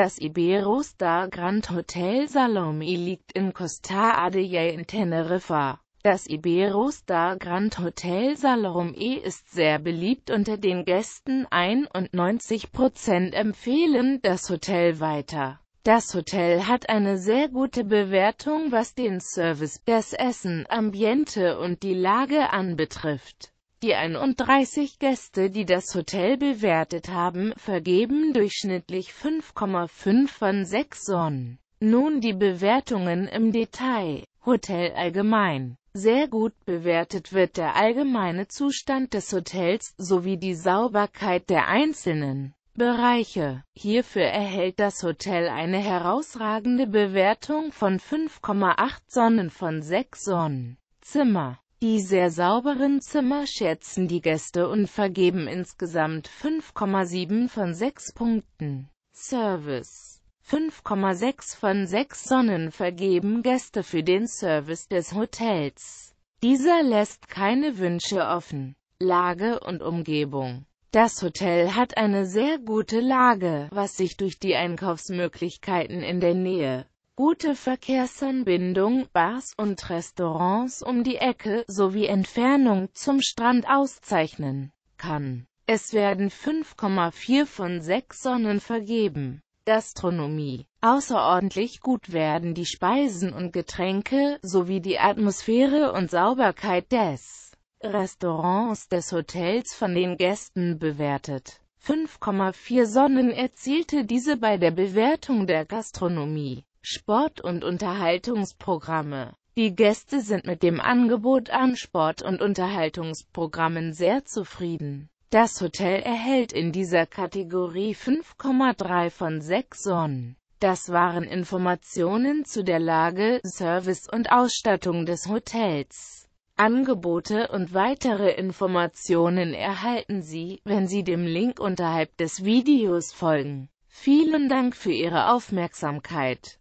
Das Iberostar Grand Hotel Salome liegt in Costa Adeje in Teneriffa. Das Iberostar Grand Hotel Salome ist sehr beliebt unter den Gästen, 91% empfehlen das Hotel weiter. Das Hotel hat eine sehr gute Bewertung was den Service, das Essen, Ambiente und die Lage anbetrifft. Die 31 Gäste, die das Hotel bewertet haben, vergeben durchschnittlich 5,5 von 6 Sonnen. Nun die Bewertungen im Detail. Hotel allgemein. Sehr gut bewertet wird der allgemeine Zustand des Hotels sowie die Sauberkeit der einzelnen Bereiche. Hierfür erhält das Hotel eine herausragende Bewertung von 5,8 Sonnen von 6 Sonnen. Zimmer die sehr sauberen Zimmer schätzen die Gäste und vergeben insgesamt 5,7 von 6 Punkten. Service 5,6 von 6 Sonnen vergeben Gäste für den Service des Hotels. Dieser lässt keine Wünsche offen. Lage und Umgebung das Hotel hat eine sehr gute Lage, was sich durch die Einkaufsmöglichkeiten in der Nähe gute Verkehrsanbindung, Bars und Restaurants um die Ecke sowie Entfernung zum Strand auszeichnen kann. Es werden 5,4 von 6 Sonnen vergeben. Gastronomie. Außerordentlich gut werden die Speisen und Getränke sowie die Atmosphäre und Sauberkeit des Restaurants des Hotels von den Gästen bewertet. 5,4 Sonnen erzielte diese bei der Bewertung der Gastronomie. Sport- und Unterhaltungsprogramme. Die Gäste sind mit dem Angebot an Sport- und Unterhaltungsprogrammen sehr zufrieden. Das Hotel erhält in dieser Kategorie 5,3 von 6 Sonnen. Das waren Informationen zu der Lage, Service und Ausstattung des Hotels. Angebote und weitere Informationen erhalten Sie, wenn Sie dem Link unterhalb des Videos folgen. Vielen Dank für Ihre Aufmerksamkeit.